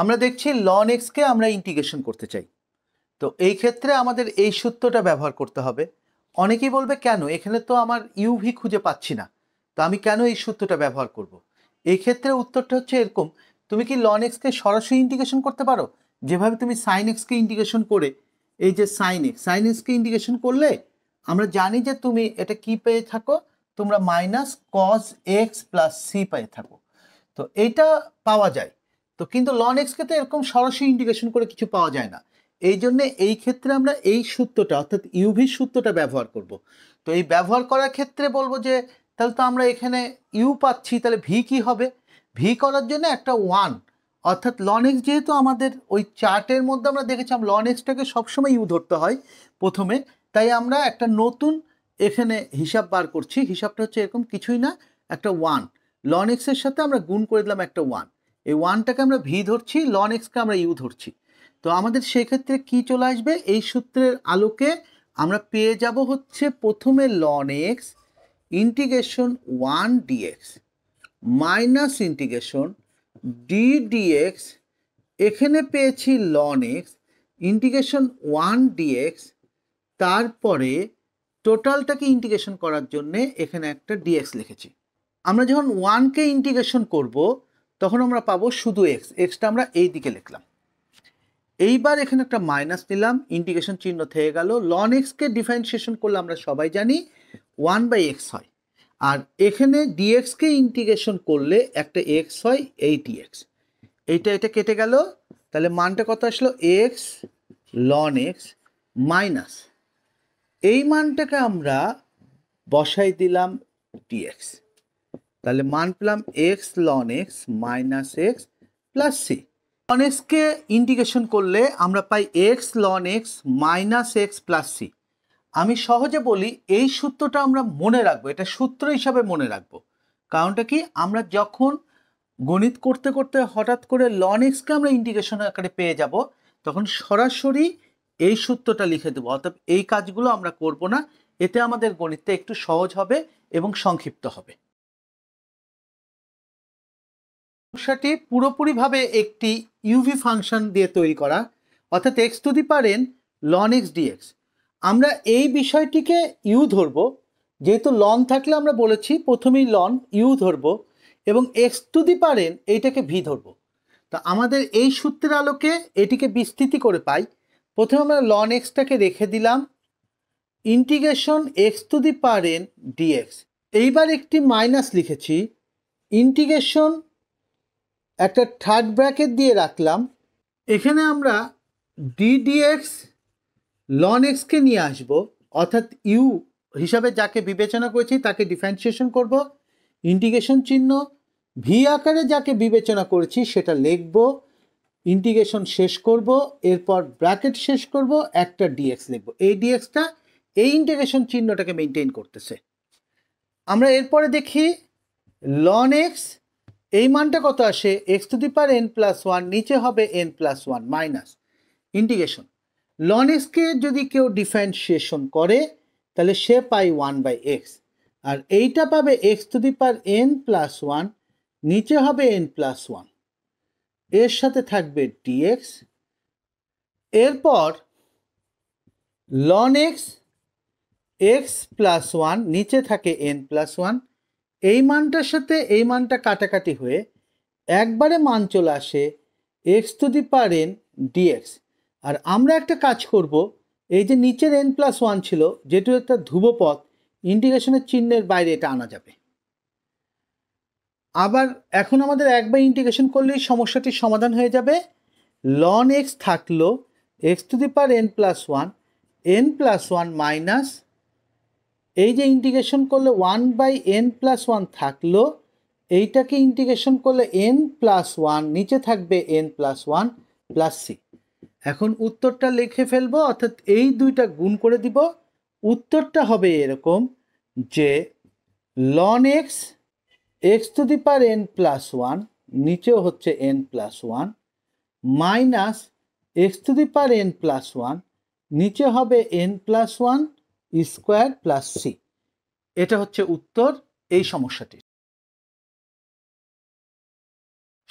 আমরা দেখছি লন এক্সকে আমরা ইন্টিগ্রেশন করতে চাই তো এই ক্ষেত্রে আমাদের এই সূত্রটা ব্যবহার করতে হবে অনেকেই বলবে কেন এখানে তো আমার ইউভি খুঁজে পাচ্ছি না তো আমি কেন এই সূত্রটা ব্যবহার করব। এই ক্ষেত্রে উত্তরটা হচ্ছে এরকম তুমি কি লন এক্সকে সরাসরি ইন্টিগ্রেশন করতে পারো যেভাবে তুমি সাইন এক্সকে ইন্টিগ্রেশন করে এই যে সাইন এক্স সাইন এক্সকে ইন্টিগ্রেশন করলে আমরা জানি যে তুমি এটা কি পেয়ে থাকো তোমরা minus cos x plus c পেয়ে থাকো তো এইটা পাওয়া যায় তো কিন্তু লন এক্স ক্ষেত্রে এরকম সরাসরি ইন্টিগ্রেশন করে কিছু পাওয়া যায় না এই জন্য এই ক্ষেত্রে আমরা এই সূত্রটা অর্থাৎ ইউভির সূত্রটা ব্যবহার করব। তো এই ব্যবহার করার ক্ষেত্রে বলবো যে তাহলে তো আমরা এখানে ইউ পাচ্ছি তাহলে ভি কি হবে ভি করার জন্য একটা ওয়ান অর্থাৎ লন এক্স যেহেতু আমাদের ওই চার্টের মধ্যে আমরা দেখেছিলাম লন এক্সটাকে সবসময় ইউ ধরতে হয় প্রথমে তাই আমরা একটা নতুন এখানে হিসাব বার করছি হিসাবটা হচ্ছে এরকম কিছুই না একটা ওয়ান লন এক্সের সাথে আমরা গুণ করে দিলাম একটা ওয়ান এই ওয়ানটাকে আমরা ভি ধরছি লন এক্সকে আমরা ইউ ধরছি তো আমাদের সেক্ষেত্রে কি চলে আসবে এই সূত্রের আলোকে আমরা পেয়ে যাব হচ্ছে প্রথমে ln x integration one dx minus integration d dx এখানে পেয়েছি ln x integration one dx তারপরে টোটালটাকে ইন্টিগ্রেশন করার জন্যে এখানে একটা ডিএক্স লিখেছি আমরা যখন ওয়ানকে ইন্টিগ্রেশন করব তখন আমরা পাবো শুধু এক্স এক্সটা আমরা এই দিকে লিখলাম এইবার এখানে একটা মাইনাস নিলাম ইন্ডিকেশন চিহ্ন থেকে গেল লন এক্সকে ডিফারেন্সিয়েশন করলে আমরা সবাই জানি ওয়ান বাই এক্স হয় আর এখানে ডিএক্সকে ইন্টিগ্রেশন করলে একটা এক্স হয় এই এক্স এইটা এটা কেটে গেল তাহলে মানটা কত আসলো এক্স লন এক্স মাইনাস এই মানটাকে আমরা বসাই দিলাম ডিএক্স তাহলে মান পেলাম x ln x minus x plus c ln এক্সকে ইন্ডিকেশন করলে আমরা পাই x ln x minus x plus c আমি সহজে বলি এই সূত্রটা আমরা মনে রাখবো এটা সূত্র হিসাবে মনে রাখবো কারণটা কি আমরা যখন গণিত করতে করতে হঠাৎ করে লন এক্সকে আমরা ইন্ডিকেশন আকারে পেয়ে যাব তখন সরাসরি এই সূত্রটা লিখে দেবো অর্থাৎ এই কাজগুলো আমরা করব না এতে আমাদের গণিতটা একটু সহজ হবে এবং সংক্ষিপ্ত হবে সমস্যাটি পুরোপুরিভাবে একটি ইউভি ফাংশন দিয়ে তৈরি করা অর্থাৎ এক্স টু দি পারেন লন এক্স ডিএক্স আমরা এই বিষয়টিকে ইউ ধরব যেহেতু লন থাকলে আমরা বলেছি প্রথমেই লন ইউ ধরব এবং এক্স টু দি পারেন এইটাকে ভি ধরব তা আমাদের এই সূত্রের আলোকে এটিকে বিস্তৃতি করে পাই প্রথমে আমরা লন এক্সটাকে রেখে দিলাম ইন্টিগ্রেশন এক্স টু দি পারেন ডিএক্স এইবার একটি মাইনাস লিখেছি ইন্টিগ্রেশন একটা থার্ড ব্র্যাকেট দিয়ে রাখলাম এখানে আমরা ডিডিএক্স লন এক্সকে নিয়ে আসব অর্থাৎ ইউ হিসাবে যাকে বিবেচনা করেছি তাকে ডিফারেন্সিয়েশন করব ইন্টিগ্রেশন চিহ্ন ভি আকারে যাকে বিবেচনা করেছি সেটা লিখব ইন্টিগ্রেশন শেষ করব এরপর ব্র্যাকেট শেষ করব একটা ডিএক্স লিখব এই ডিএক্সটা এই ইন্টিগ্রেশন চিহ্নটাকে মেনটেন করতেছে আমরা এরপরে দেখি লন এক্স এই মানটা কত আসে x to the power n plus one নিচে হবে n plus one minus integration ln এক্সকে যদি কেউ ডিফারেন্সিয়েশন করে তাহলে সে পায় ওয়ান বাই এক্স আর এইটা পাবে x to the power n plus one নিচে হবে এন প্লাস ওয়ান এর সাথে থাকবে ডিএক্স এরপর ln x x plus one নিচে থাকে এন প্লাস ওয়ান এই মানটার সাথে এই মানটা কাটাকাটি হয়ে একবারে মান চলে আসে x to the power n dx আর আমরা একটা কাজ করব এই যে নিচের এন প্লাস ওয়ান ছিল যেটু একটা ধ্রুবপথ ইন্টিগ্রেশনের চিহ্নের বাইরে এটা আনা যাবে আবার এখন আমাদের একবার ইন্টিগ্রেশন করলেই সমস্যাটির সমাধান হয়ে যাবে লন এক্স থাকলো x to the power n plus one n plus one minus এই যে ইন্টিগ্রেশন করলে one by n plus one থাকলো এইটাকে ইন্টিগ্রেশন করলে এন প্লাস ওয়ান নিচে থাকবে n plus one plus c এখন উত্তরটা লিখে ফেলবো অর্থাৎ এই দুইটা গুণ করে দিব উত্তরটা হবে এরকম যে ln x x to the power n plus one নিচেও হচ্ছে n plus one minus x to the power n plus one নিচে হবে n plus one square plus c এটা হচ্ছে উত্তর এই সমস্যাটির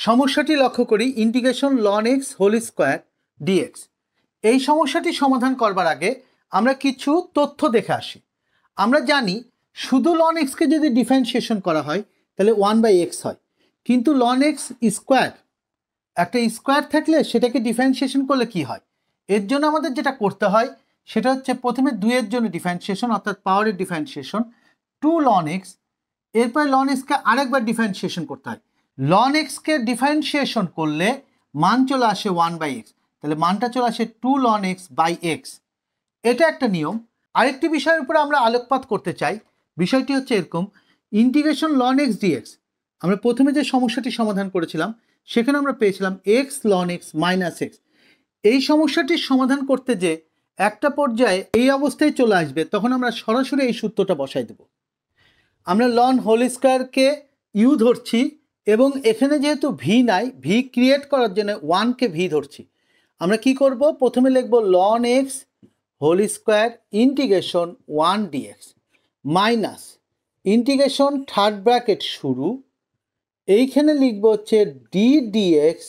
সমস্যাটি লক্ষ্য করি integration ln x whole square dx এই সমস্যাটি সমাধান করবার আগে আমরা কিছু তথ্য দেখে আসি আমরা জানি শুধু লন এক্সকে যদি ডিফারেন্সিয়েশন করা হয় তাহলে ওয়ান বাই এক্স হয় কিন্তু লন এক্স স্কোয়ার একটা স্কোয়ার থাকলে সেটাকে ডিফারেন্সিয়েশন করলে কি হয় এর জন্য আমাদের যেটা করতে হয় সেটা হচ্ছে প্রথমে দুইয়ের জন্য ডিফারেন্সিয়েশন অর্থাৎ পাওয়ারের ডিফারেন্সিয়েশন টু লন এক্স এরপরে লন এক্সকে আরেকবার ডিফারেন্সিয়েশন করতে হয় লন এক্সকে ডিফারেন্সিয়েশন করলে মান চলে আসে ওয়ান বাই এক্স তাহলে মানটা চলে আসে two ln x by x এটা একটা নিয়ম আরেকটি বিষয়ের উপরে আমরা আলোকপাত করতে চাই বিষয়টি হচ্ছে এরকম ইন্টিগ্রেশন লন এক্স ডিএক্স আমরা প্রথমে যে সমস্যাটি সমাধান করেছিলাম সেখানে আমরা পেয়েছিলাম x ln x minus x এই সমস্যাটির সমাধান করতে যে একটা পর্যায়ে এই অবস্থায় চলে আসবে তখন আমরা সরাসরি এই সূত্রটা বসাই দেব আমরা লন হোল স্কোয়ারকে ইউ ধরছি এবং এখানে যেহেতু ভি নাই ভি ক্রিয়েট করার জন্য ওয়ানকে ভি ধরছি আমরা কি করব প্রথমে লিখব ln x whole square integration one dx minus integration third bracket শুরু এইখানে লিখব হচ্ছে d dx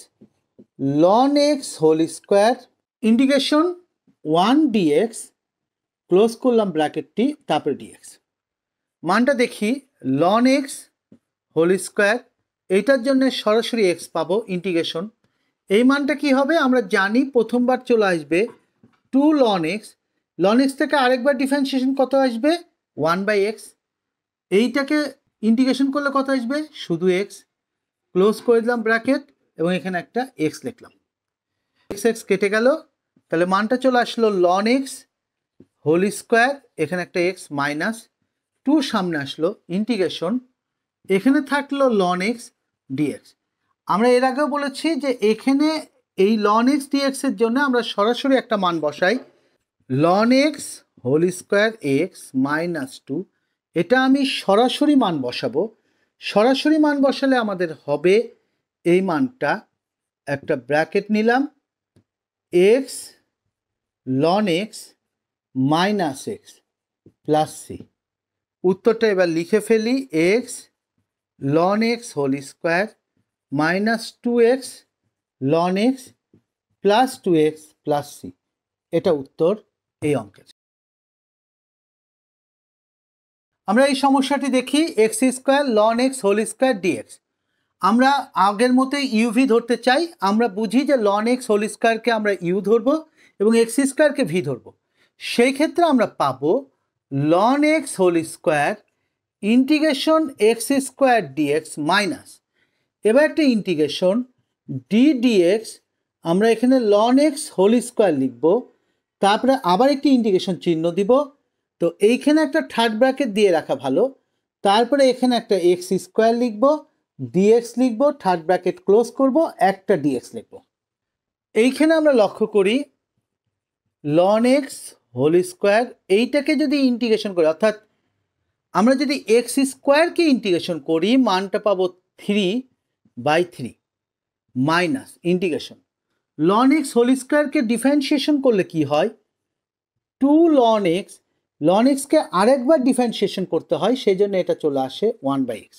ln x whole square integration one dx close করলাম ব্র্যাকেটটি তারপরে ডিএক্স মানটা দেখি লন এক্স হোল স্কোয়ার এইটার জন্য সরাসরি এক্স পাবো ইন্টিগ্রেশন এই মানটা কি হবে আমরা জানি প্রথমবার চলে আসবে two ln x ln x থেকে আরেকবার ডিফারেন্সিয়েশন কত আসবে ওয়ান বাই এক্স এইটাকে ইন্টিগ্রেশন করলে কত আসবে শুধু এক্স ক্লোজ করে দিলাম ব্র্যাকেট এবং এখানে একটা এক্স লিখলাম এক্স এক্স কেটে গেল তাহলে মানটা চলে আসলো লন এক্স হোল স্কোয়ার এখানে একটা এক্স মাইনাস টু সামনে আসলো ইন্টিগ্রেশন এখানে থাকলো লন এক্স ডিএক্স আমরা এর আগেও বলেছি যে এখানে এই লন এক্স ডিএক্সের জন্য আমরা সরাসরি একটা মান বসাই ln x whole square x minus two এটা আমি সরাসরি মান বসাবো সরাসরি মান বসালে আমাদের হবে এই মানটা একটা ব্র্যাকেট নিলাম x ln x minus x plus c উত্তরটা এবার লিখে ফেলি x ln x whole square minus two x ln x plus two x plus c এটা উত্তর এই অঙ্কের আমরা এই সমস্যাটি দেখি x square ln x whole square dx আমরা আগের মতো ইউভি ধরতে চাই আমরা বুঝি যে লন এক্স হোল স্কোয়ারকে আমরা ইউ ধরবো এবং এক্স স্কোয়ারকে ভি ধরবো সেই ক্ষেত্রে আমরা পাব ln x whole square integration x square dx minus এবার একটা ইন্টিগ্রেশন ডি ডিএক্স আমরা এখানে লন এক্স হোল স্কোয়ার লিখব তারপরে আবার একটি ইন্টিগ্রেশন চিহ্ন দিব তো এইখানে একটা থার্ড ব্র্যাকেট দিয়ে রাখা ভালো তারপরে এখানে একটা এক্স স্কোয়ার লিখব ডিএক্স লিখব থার্ড ব্র্যাকেট ক্লোজ করব একটা ডিএক্স লিখব এইখানে আমরা লক্ষ্য করি লন এক্স হোল স্কোয়ার এইটাকে যদি ইন্টিগ্রেশন করি অর্থাৎ আমরা যদি এক্স স্কোয়ারকে ইন্টিগ্রেশন করি মানটা পাবো three by three minus integration ln x whole স্কোয়ারকে ডিফারেন্সিয়েশন করলে কি হয় টু লন এক্স লন এক্সকে আরেকবার ডিফারেন্সিয়েশন করতে হয় সেই জন্য এটা চলে আসে ওয়ান বাই এক্স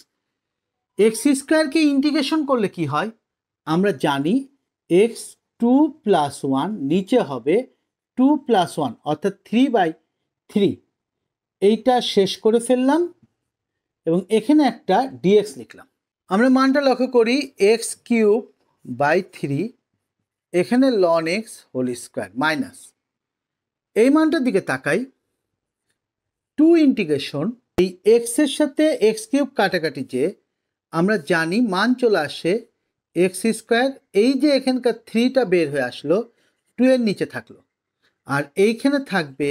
এক্স স্কোয়ারকে ইন্টিগ্রেশন করলে কি হয় আমরা জানি এক্স টু প্লাস ওয়ান নিচে হবে টু প্লাস ওয়ান অর্থাৎ থ্রি বাই থ্রি এইটা শেষ করে ফেললাম এবং এখানে একটা ডিএক্স লিখলাম আমরা মানটা লক্ষ্য করি এক্স কিউব বাই থ্রি এখানে ln x whole square minus এই মানটার দিকে তাকাই টু ইন্টিগ্রেশন এই এক্সের সাথে এক্স কিউব কাটাকাটি যে আমরা জানি মান চলে আসে এক্স স্কোয়ার এই যে এখানকার থ্রিটা বের হয়ে আসলো টু এর নিচে থাকলো আর এইখানে থাকবে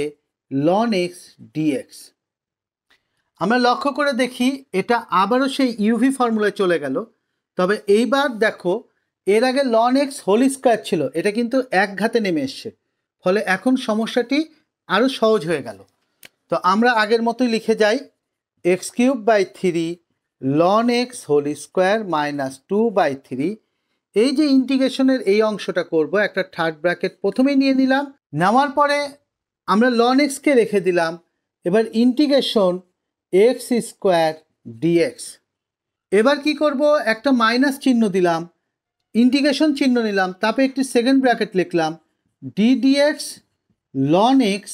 লন এক্স ডিএক্স আমরা লক্ষ্য করে দেখি এটা আবারও সেই ইউভি ফর্মুলায় চলে গেল তবে এইবার দেখো এর আগে লন এক্স হোল স্কোয়ার ছিল এটা কিন্তু এক ঘাতে নেমে এসছে ফলে এখন সমস্যাটি আরও সহজ হয়ে গেল তো আমরা আগের মতোই লিখে যাই x cube by three ln x whole square minus two by three এই যে ইন্টিগ্রেশনের এই অংশটা করব একটা থার্ড ব্র্যাকেট প্রথমেই নিয়ে নিলাম নেওয়ার পরে আমরা লন এক্সকে রেখে দিলাম এবার ইন্টিগ্রেশন এক্স স্কোয়ার ডিএক্স এবার কি করব একটা মাইনাস চিহ্ন দিলাম ইন্টিগ্রেশন চিহ্ন নিলাম তারপরে একটি সেকেন্ড ব্র্যাকেট লিখলাম ডি ডিএক্স লন এক্স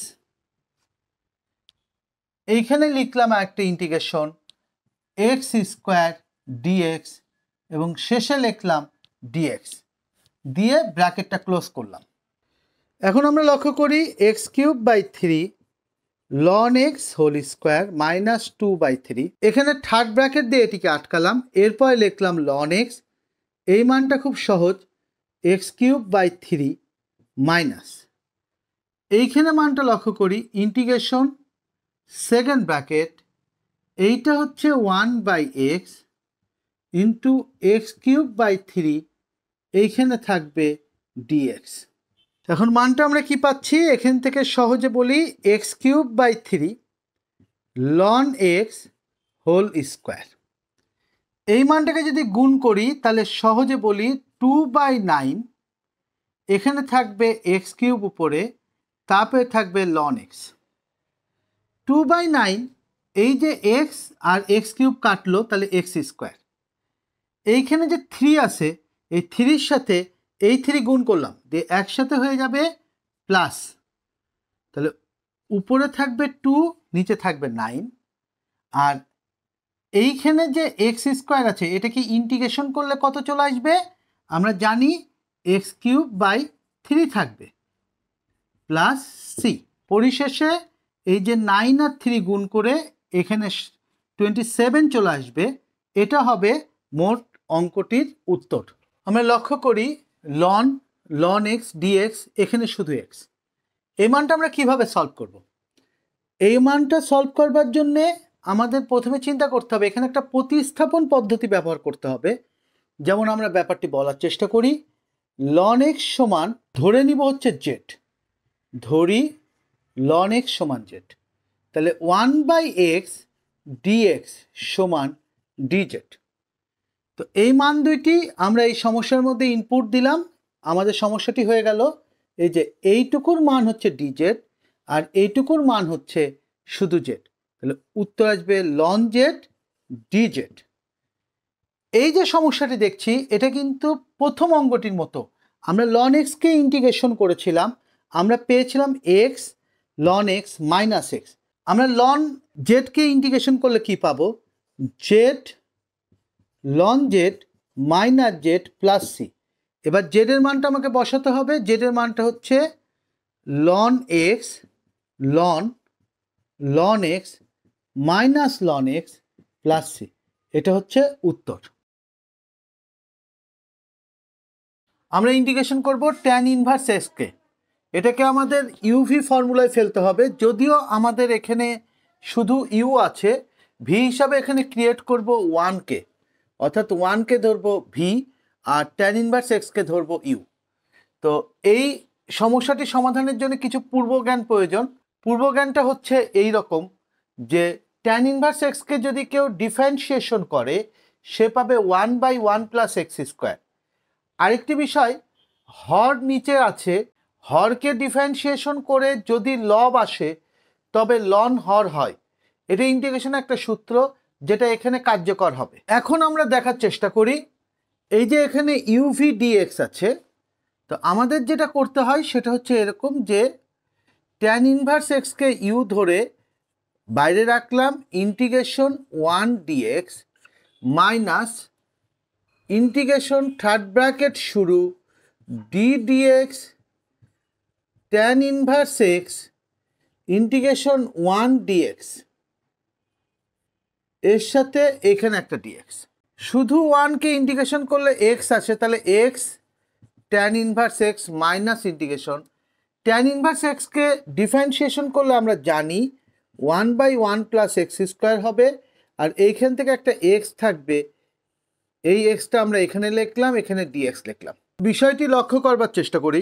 এইখানে লিখলাম একটা ইন্টিগ্রেশন এক্স স্কোয়ার ডিএক্স এবং শেষে লিখলাম ডিএক্স দিয়ে ব্র্যাকেটটা ক্লোজ করলাম এখন আমরা লক্ষ্য করি x cube by three ln x whole square minus two by three এখানে থার্ড ব্র্যাকেট দিয়ে এটিকে আটকালাম এরপর লিখলাম লন এক্স এই মানটা খুব সহজ x cube by three minus এইখানে মানটা লক্ষ্য করি ইন্টিগ্রেশন সেকেন্ড ব্র্যাকেট এইটা হচ্ছে one by x into x cube by three এইখানে থাকবে ডিএক্স এখন মানটা আমরা কি পাচ্ছি এখান থেকে সহজে বলি x cube by three ln x whole square এই মানটাকে যদি গুণ করি তাহলে সহজে বলি টু বাই নাইন এখানে থাকবে এক্স কিউব উপরে তারপরে থাকবে ln x two by nine এই যে এক্স আর এক্স কিউব কাটলো তাহলে এক্স স্কোয়ার এইখানে যে থ্রি আছে এই থ্রির সাথে এই থ্রি গুণ করলাম দিয়ে একসাথে হয়ে যাবে প্লাস তাহলে উপরে থাকবে টু নিচে থাকবে নাইন আর এইখানে যে এক্স স্কোয়ার আছে এটাকে ইন্টিগ্রেশন করলে কত চলে আসবে আমরা জানি এক্স কিউব বাই থ্রি থাকবে প্লাস সি পরিশেষে এই যে নাইন আর থ্রি গুণ করে এখানে টোয়েন্টি সেভেন চলে আসবে এটা হবে মোট অঙ্কটির উত্তর আমরা লক্ষ্য করি লন লন এক্স ডিএক্স এখানে শুধু এক্স এই মানটা আমরা কিভাবে সলভ করব। এই মানটা সলভ করবার জন্যে আমাদের প্রথমে চিন্তা করতে হবে এখানে একটা প্রতিস্থাপন পদ্ধতি ব্যবহার করতে হবে যেমন আমরা ব্যাপারটি বলার চেষ্টা করি লন এক্স সমান ধরে নিব হচ্ছে জেট ধরি লন এক্স সমান জেট তাহলে ওয়ান বাই এক্স ডিএক্স সমান ডিজেট তো এই মান দুইটি আমরা এই সমস্যার মধ্যে ইনপুট দিলাম আমাদের সমস্যাটি হয়ে গেল এই যে এইটুকুর মান হচ্ছে ডিজেড আর এইটুকুর মান হচ্ছে শুধু জেড তাহলে উত্তর আসবে লন জেড ডিজেড এই যে সমস্যাটি দেখছি এটা কিন্তু প্রথম অঙ্গটির মতো আমরা লন এক্সকে ইন্টিগ্রেশন করেছিলাম আমরা পেয়েছিলাম x ln x minus x আমরা লন জেডকে ইন্টিগ্রেশন করলে কি পাবো z ln z minus z plus c এবার জেডের মানটা আমাকে বসাতে হবে জেডের মানটা হচ্ছে ln x ln ln x minus ln x plus c এটা হচ্ছে উত্তর আমরা ইন্ডিকেশন করব ট্যান ইনভার্স এক্সকে এটাকে আমাদের ইউভি ফর্মুলায় ফেলতে হবে যদিও আমাদের এখানে শুধু ইউ আছে ভি হিসাবে এখানে ক্রিয়েট করব ওয়ানকে অর্থাৎ ওয়ানকে ধরবো ভি আর ট্যান ইনভার্স এক্সকে ধরবো ইউ তো এই সমস্যাটি সমাধানের জন্য কিছু পূর্বজ্ঞান প্রয়োজন পূর্বজ্ঞানটা হচ্ছে এই রকম যে ট্যান ইনভার্স এক্সকে যদি কেউ ডিফারেন্সিয়েশন করে সে পাবে one by one plus x square আরেকটি বিষয় হর নিচে আছে হরকে ডিফারেন্সিয়েশন করে যদি লব আসে তবে লন হর হয় এটা ইন্টিগ্রেশনের একটা সূত্র যেটা এখানে কার্যকর হবে এখন আমরা দেখার চেষ্টা করি এই যে এখানে ইউভি ডিএক্স আছে তো আমাদের যেটা করতে হয় সেটা হচ্ছে এরকম যে ট্যান ইনভার্স এক্সকে ইউ ধরে বাইরে রাখলাম integration one dx minus integration third bracket শুরু d dx tan inverse x integration one dx এর সাথে এখানে একটা ডিএক্স শুধু ওয়ানকে ইন্ডিকেশন করলে এক্স আছে তাহলে x tan inverse x minus integration tan inverse এক্সকে ডিফারেন্সিয়েশন করলে আমরা জানি one by one plus x square হবে আর এইখান থেকে একটা এক্স থাকবে এই এক্সটা আমরা এখানে লিখলাম এখানে ডিএক্স লিখলাম বিষয়টি লক্ষ্য করবার চেষ্টা করি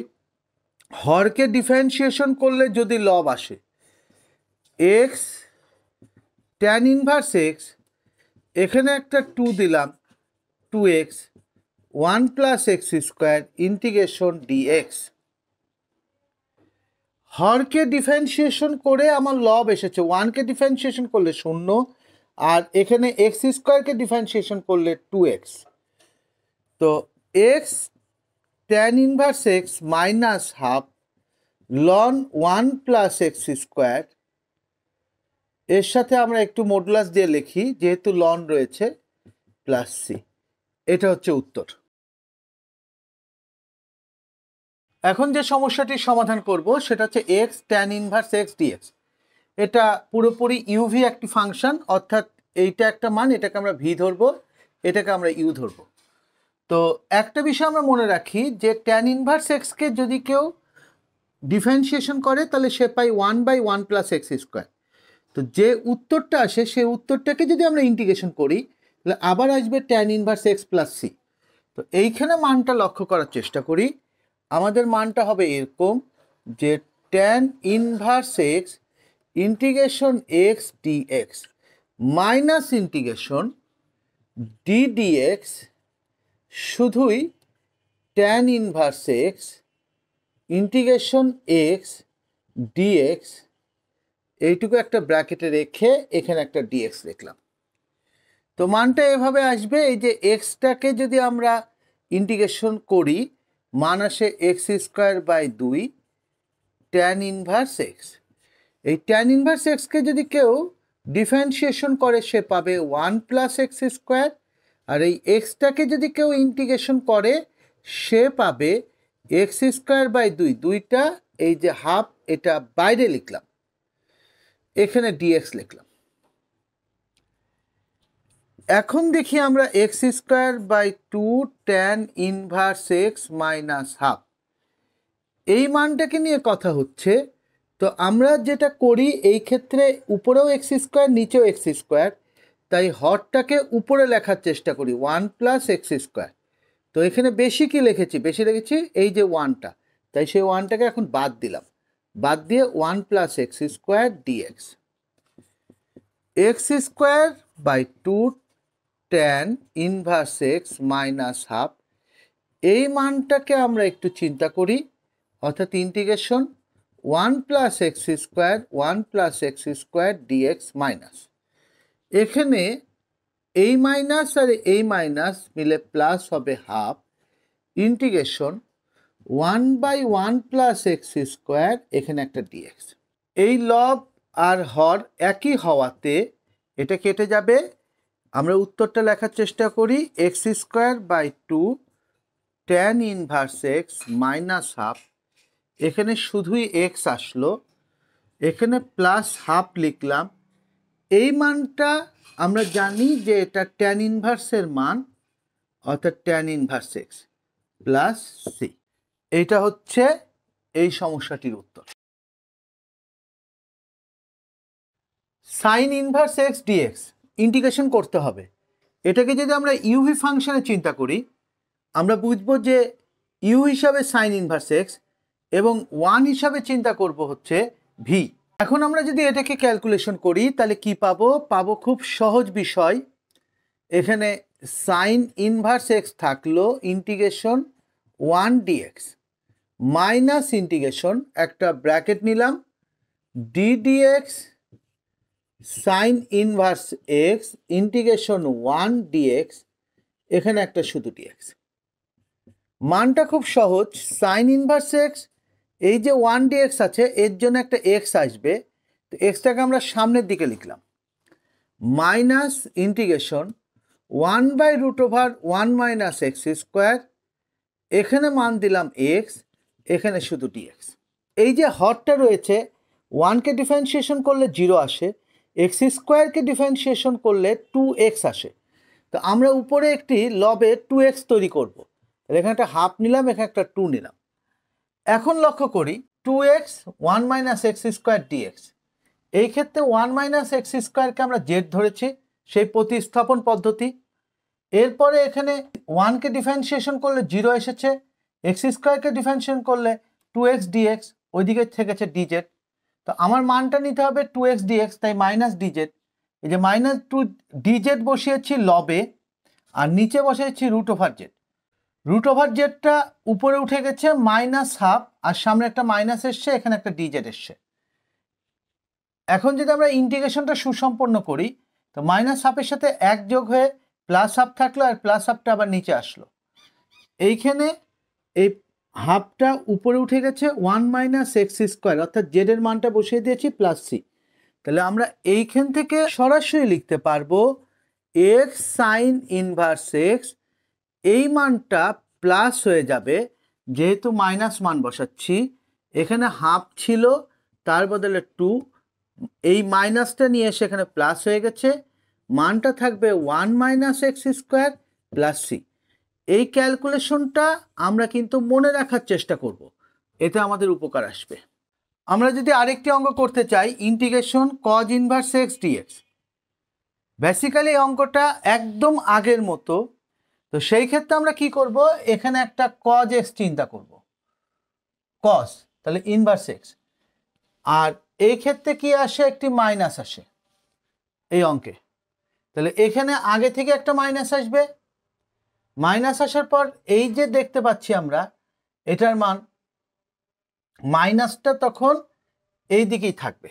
হরকে ডিফারেন্সিয়েশন করলে যদি লব আসে এক্স ট্যান ইনভার্স এক্স এখানে একটা টু দিলাম two x one plus x square integration dx হরকে ডিফারেন্সিয়েশন করে আমার লব এসেছে ওয়ানকে ডিফারেন্সিয়েশন করলে শূন্য আর এখানে এক্স স্কোয়ারকে ডিফারেন্সিয়েশন করলে টু এক্স তো x tan inverse x minus half ln one plus x square এর সাথে আমরা একটু মডুলাস দিয়ে লিখি যেহেতু লন রয়েছে প্লাস সি এটা হচ্ছে উত্তর এখন যে সমস্যাটির সমাধান করব সেটা হচ্ছে x tan inverse x dx এটা পুরোপুরি ইউভি একটি ফাংশন অর্থাৎ এইটা একটা মান এটাকে আমরা ভি ধরবো এটাকে আমরা ইউ ধরবো তো একটা বিষয় আমরা মনে রাখি যে ট্যান ইনভার্স এক্সকে যদি কেউ ডিফারেন্সিয়েশন করে তাহলে সে পাই one by one plus x square তো যে উত্তরটা আসে সেই উত্তরটাকে যদি আমরা ইন্টিগ্রেশন করি তাহলে আবার আসবে tan inverse x plus c তো এইখানে মানটা লক্ষ্য করার চেষ্টা করি আমাদের মানটা হবে এরকম যে tan inverse x integration x d x minus integration d d x শুধুই tan inverse x integration x d x এইটুকু একটা ব্র্যাকেটে রেখে এখানে একটা ডিএক্স লিখলাম তো মানটা এভাবে আসবে এই যে এক্সটাকে যদি আমরা ইন্টিগ্রেশন করি মান আসে এক্স স্কোয়ার বাই দুই ট্যান ইনভার্স এক্স এই ট্যান ইনভার্স এক্সকে যদি কেউ ডিফারেন্সিয়েশন করে সে পাবে ওয়ান প্লাস এক্স স্কোয়ার আর এই এক্সটাকে যদি কেউ ইন্টিগ্রেশন করে সে পাবে এক্স স্কোয়ার বাই দুই দুইটা এই যে হাফ এটা বাইরে লিখলাম এখানে ডিএক্স লিখলাম এখন দেখি আমরা x square by two tan inverse x minus half এই মানটাকে নিয়ে কথা হচ্ছে তো আমরা যেটা করি এই ক্ষেত্রে উপরেও এক্স স্কোয়ার নিচেও এক্স স্কোয়ার তাই হরটাকে উপরে লেখার চেষ্টা করি ওয়ান প্লাস এক্স স্কোয়ার তো এখানে বেশি কি লিখেছি বেশি লিখেছি এই যে ওয়ানটা তাই সেই ওয়ানটাকে এখন বাদ দিলাম বাদ দিয়ে one plus x square dx x square by two tan inverse x minus half এই মানটাকে আমরা একটু চিন্তা করি অর্থাৎ integration one plus x square one plus x square dx minus এখানে এই মাইনাস আর এই মাইনাস মিলে প্লাস হবে half integration one by one plus x square এখানে একটা ডিএক্স এই লব আর হর একই হওয়াতে এটা কেটে যাবে আমরা উত্তরটা লেখার চেষ্টা করি x square by two tan inverse x minus half এখানে শুধুই এক্স আসলো এখানে প্লাস হাফ লিখলাম এই মানটা আমরা জানি যে এটা ট্যান ইনভার্সের মান অর্থাৎ tan inverse x plus c এটা হচ্ছে এই সমস্যাটির উত্তর sine inverse x dx integration করতে হবে এটাকে যদি আমরা ইউভি ফাংশনে চিন্তা করি আমরা বুঝব যে ইউ হিসাবে সাইন ইনভার্স এক্স এবং ওয়ান হিসাবে চিন্তা করব হচ্ছে ভি এখন আমরা যদি এটাকে ক্যালকুলেশন করি তাহলে কি পাবো পাবো খুব সহজ বিষয় এখানে সাইন ইনভার্স এক্স থাকলো integration one dx minus integration একটা ব্র্যাকেট নিলাম d dx sine inverse x integration one dx এখানে একটা শুধু ডিএক্স মানটা খুব সহজ সাইন ইনভার্স এক্স এই যে ওয়ান ডিএক্স আছে এর জন্য একটা এক্স আসবে তো এক্সটাকে আমরা সামনের দিকে লিখলাম minus integration one by root over one minus x square এখানে মান দিলাম এক্স এখানে শুধু ডিএক্স এই যে হরটা রয়েছে ওয়ানকে ডিফারেন্সিয়েশন করলে জিরো আসে এক্স স্কোয়ারকে ডিফারেন্সিয়েশন করলে টু এক্স আসে তো আমরা উপরে একটি লবে টু এক্স তৈরি করব। এখানে একটা হাফ নিলাম এখানে একটা টু নিলাম এখন লক্ষ্য করি two x one minus x square dx এই ক্ষেত্রে ওয়ান মাইনাস এক্স স্কোয়ারকে আমরা জেড ধরেছি সেই প্রতিস্থাপন পদ্ধতি এরপরে এখানে ওয়ানকে ডিফারেন্সিয়েশন করলে জিরো এসেছে এক্স স্কোয়ারকে ডিফারেন্সিয়েশন করলে টু এক্স ডিএক্স ওইদিকে থেকেছে ডিজেড তো আমার মানটা নিতে হবে টু এক্স ডিএক্স তাই মাইনাস ডিজেড এই যে মাইনাস টু ডিজেড বসিয়েছি লবে আর নিচে বসিয়েছি root over z root over জেডটা উপরে উঠে গেছে মাইনাস হাফ আর সামনে একটা মাইনাস এসছে এখানে একটা ডিজেড এসছে এখন যদি আমরা ইন্টিগ্রেশনটা সুসম্পন্ন করি তো মাইনাস হাফের সাথে এক যোগ হয়ে প্লাস হাফ থাকলো আর প্লাস হাফটা আবার নিচে আসলো এইখানে এই হাফটা উপরে উঠে গেছে ওয়ান মাইনাস এক্স স্কোয়ার অর্থাৎ জেডের মানটা বসিয়ে দিয়েছি প্লাস সি তাহলে আমরা এইখান থেকে সরাসরি লিখতে পারবো এক্স সাইন ইনভার্স এক্স এই মানটা প্লাস হয়ে যাবে যেহেতু মাইনাস মান বসাচ্ছি এখানে হাফ ছিল তার বদলে টু এই মাইনাসটা নিয়ে সেখানে প্লাস হয়ে গেছে মানটা থাকবে one minus x square plus c এই ক্যালকুলেশনটা আমরা কিন্তু মনে রাখার চেষ্টা করব। এতে আমাদের উপকার আসবে আমরা যদি আরেকটি অঙ্ক করতে চাই integration cos inverse x dx basically এই অঙ্কটা একদম আগের মতো তো সেই ক্ষেত্রে আমরা কি করব এখানে একটা কজ এক্স চিন্তা করব কজ তাহলে ইনভার্স এক্স আর এই ক্ষেত্রে কি আসে একটি মাইনাস আসে এই অঙ্কে তাহলে এখানে আগে থেকে একটা মাইনাস আসবে মাইনাস আসার পর এই যে দেখতে পাচ্ছি আমরা এটার মান মাইনাসটা তখন এই দিকেই থাকবে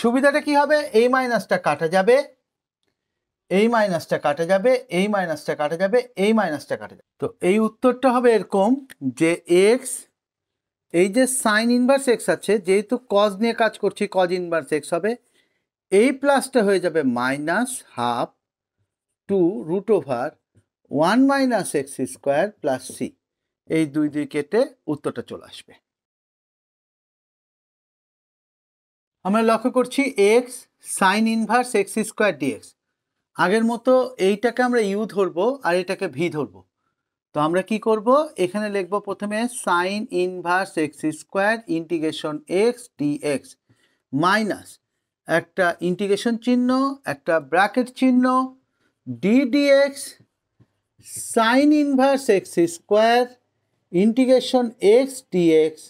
সুবিধাটা কি হবে এই মাইনাসটা কাটা যাবে এই মাইনাসটা কাটা যাবে এই মাইনাসটা কাটা যাবে এই মাইনাসটা কাটা যাবে তো এই উত্তরটা হবে এরকম যে এক্স এই যে সাইন ইনভার্স এক্স আছে যেহেতু কজ নিয়ে কাজ করছি কজ ইনভার্স এক্স হবে এই প্লাসটা হয়ে যাবে minus half two root over one minus x square plus c এই দুই দুই কেটে উত্তরটা চলে আসবে আমরা লক্ষ্য করছি x sine inverse x square dx আগের মতো এইটাকে আমরা ইউ ধরবো আর এটাকে ভি ধরবো তো আমরা কি করব এখানে লিখব প্রথমে sine inverse x square integration x dx minus একটা ইন্টিগ্রেশন চিহ্ন একটা ব্র্যাকেট চিহ্ন d dx sine inverse x square integration x dx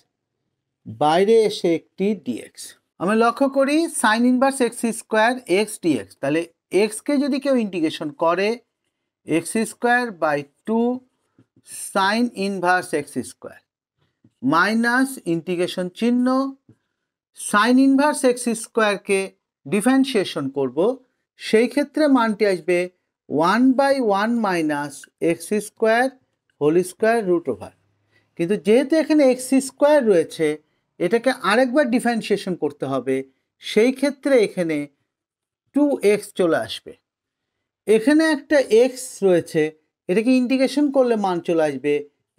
বাইরে এসে একটি ডিএক্স আমি লক্ষ্য করি sine inverse x square x dx তাহলে এক্সকে যদি কেউ ইন্টিগ্রেশন করে x square by two sine inverse x square minus integration চিহ্ন সাইন ইনভার্স এক্স স্কোয়ারকে ডিফারেন্সিয়েশন করব সেই ক্ষেত্রে মানটি আসবে one by one minus x square whole square root over কিন্তু যেহেতু এখানে এক্স স্কোয়ার রয়েছে এটাকে আরেকবার ডিফারেন্সিয়েশন করতে হবে সেই ক্ষেত্রে এখানে টু এক্স চলে আসবে এখানে একটা এক্স রয়েছে এটাকে ইন্টিগ্রেশন করলে মান চলে আসবে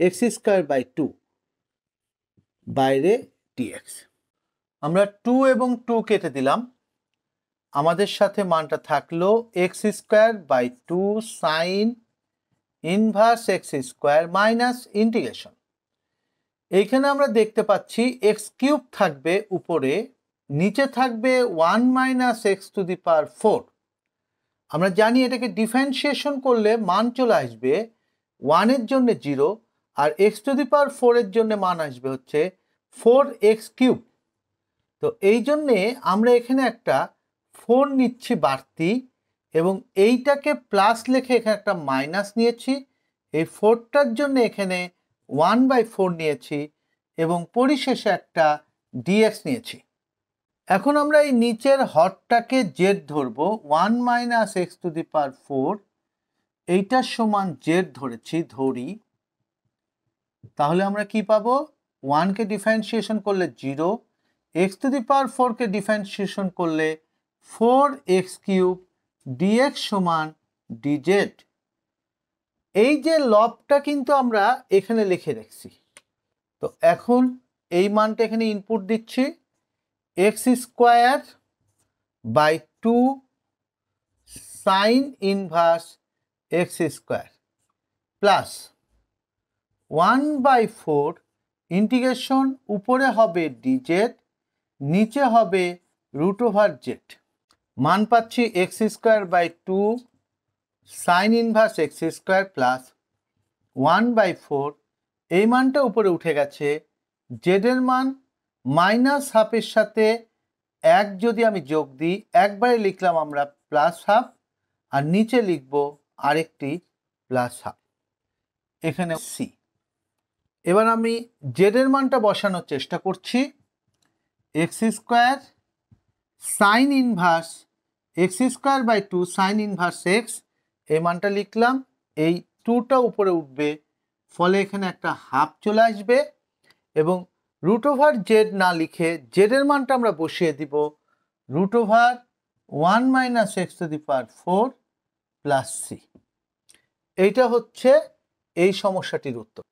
এক্স স্কোয়ার বাই টু বাইরে ডিএক্স আমরা টু এবং টু কেটে দিলাম আমাদের সাথে মানটা থাকলো x square by two sine inverse x square minus integration এইখানে আমরা দেখতে পাচ্ছি এক্স কিউব থাকবে উপরে নিচে থাকবে one minus x to the power four আমরা জানি এটাকে ডিফারেন্সিয়েশন করলে মান চলে আসবে ওয়ানের জন্য জিরো আর এক্স টু দি পাওয়ার ফোরের জন্য মান আসবে হচ্ছে ফোর এক্স কিউব তো এই জন্যে আমরা এখানে একটা ফোর নিচ্ছি বাড়তি এবং এইটাকে প্লাস লেখে এখানে একটা মাইনাস নিয়েছি এই ফোরটার জন্য এখানে ওয়ান বাই ফোর নিয়েছি এবং পরিশেষে একটা ডিএক্স নিয়েছি এখন আমরা এই নিচের হটটাকে জেড ধরবো one minus x to the power four এইটার সমান জেড ধরেছি ধরি তাহলে আমরা কি পাবো ওয়ানকে ডিফারেন্সিয়েশন করলে zero x to the power ফোরকে ডিফারেন্সিয়েশন করলে ফোর এক্স কিউব ডিএক্স সমান ডিজেড এই যে লবটা কিন্তু আমরা এখানে লিখে রাখছি তো এখন এই মানটা এখানে ইনপুট দিচ্ছি x square by two sine inverse x square plus one by four integration উপরে হবে ডিজেড নিচে হবে রুট ওভার জেড মান পাচ্ছি x square by two sine inverse x square plus one by four এই মানটা উপরে উঠে গেছে জেডের মান মাইনাস হাফের সাথে এক যদি আমি যোগ দিই একবারে লিখলাম আমরা প্লাস হাফ আর নিচে লিখব আরেকটি প্লাস হাফ এখানে সি এবার আমি জেডের মানটা বসানোর চেষ্টা করছি x square sine inverse x square by two sine inverse x এই মানটা লিখলাম এই টুটা উপরে উঠবে ফলে এখানে একটা হাফ চলে আসবে এবং রুট ওভার জেড না লিখে জেডের মানটা আমরা বসিয়ে দিব root over one minus x to the power four plus c এইটা হচ্ছে এই সমস্যাটির উত্তর